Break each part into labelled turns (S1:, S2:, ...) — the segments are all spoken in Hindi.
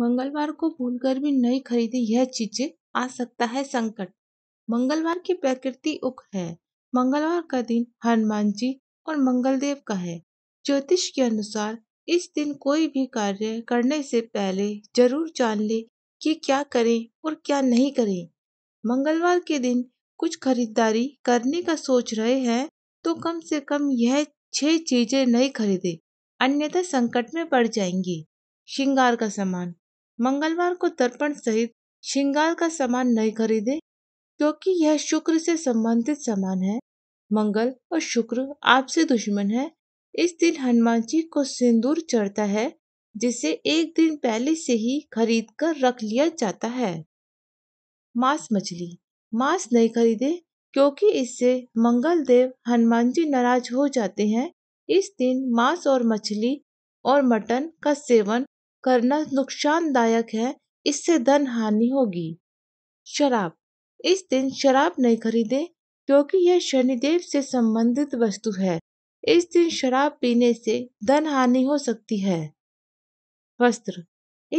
S1: मंगलवार को भूलकर भी नहीं खरीदे यह चीजें आ सकता है संकट मंगलवार की प्रकृति उक है मंगलवार का दिन हनुमान जी और मंगलदेव का है ज्योतिष के अनुसार इस दिन कोई भी कार्य करने से पहले जरूर जान ले कि क्या करें और क्या नहीं करें मंगलवार के दिन कुछ खरीदारी करने का सोच रहे हैं तो कम से कम यह छह चीजें नहीं खरीदे अन्यथा संकट में पड़ जाएंगी श्रृंगार का सामान मंगलवार को तर्पण सहित श्रृंगार का सामान नहीं खरीदे क्योंकि यह शुक्र से संबंधित सामान है मंगल और शुक्र आपसे दुश्मन है इस दिन हनुमान जी को सिंदूर चढ़ता है जिसे एक दिन पहले से ही खरीद कर रख लिया जाता है मांस मछली मांस नहीं खरीदे क्योंकि इससे मंगल देव हनुमान जी नाराज हो जाते हैं इस दिन मांस और मछली और मटन का सेवन करना नुकसानदायक है इससे धन हानि होगी शराब इस दिन शराब नहीं खरीदे क्योंकि यह शनिदेव से संबंधित वस्तु है इस दिन शराब पीने से धन हानि हो सकती है वस्त्र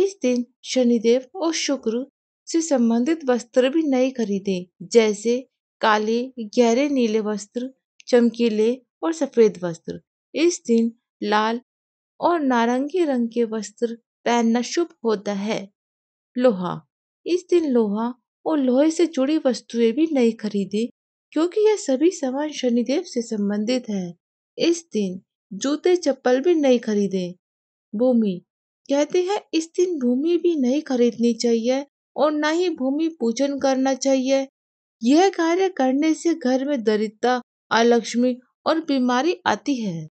S1: इस दिन शनिदेव और शुक्र से संबंधित वस्त्र भी नहीं खरीदे जैसे काले गहरे नीले वस्त्र चमकीले और सफेद वस्त्र इस दिन लाल और नारंगी रंग के वस्त्र पहनना शुभ होता है लोहा इस दिन लोहा और लोहे से जुड़ी वस्तुएं भी नहीं खरीदे क्योंकि यह सभी सामान शनिदेव से संबंधित है इस दिन जूते चप्पल भी नहीं खरीदे भूमि कहते हैं इस दिन भूमि भी नहीं खरीदनी चाहिए और न ही भूमि पूजन करना चाहिए यह कार्य करने से घर में दरिद्रता अलक्ष्मी और बीमारी आती है